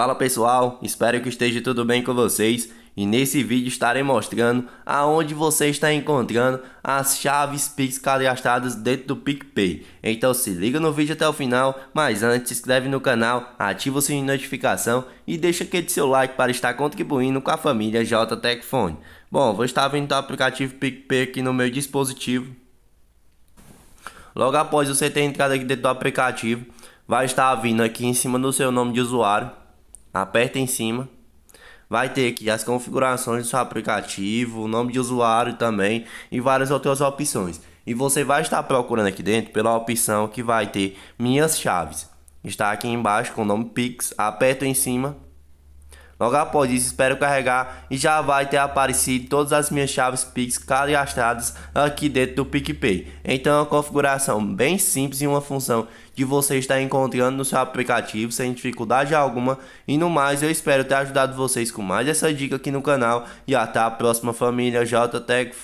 Fala pessoal, espero que esteja tudo bem com vocês e nesse vídeo estarei mostrando aonde você está encontrando as chaves Pix cadastradas dentro do PicPay. Então se liga no vídeo até o final, mas antes se inscreve no canal, ativa o sininho de notificação e deixa aquele seu like para estar contribuindo com a família JTech Phone. Bom, vou estar vindo o aplicativo PicPay aqui no meu dispositivo. Logo após você ter entrado aqui dentro do aplicativo, vai estar vindo aqui em cima do seu nome de usuário aperta em cima. Vai ter aqui as configurações do seu aplicativo, o nome de usuário também e várias outras opções. E você vai estar procurando aqui dentro pela opção que vai ter minhas chaves. Está aqui embaixo com o nome Pix, aperta em cima Logo após isso, espero carregar e já vai ter aparecido todas as minhas chaves Pix cadastradas aqui dentro do PicPay. Então é uma configuração bem simples e uma função que você está encontrando no seu aplicativo sem dificuldade alguma. E no mais, eu espero ter ajudado vocês com mais essa dica aqui no canal. E até a próxima família JTech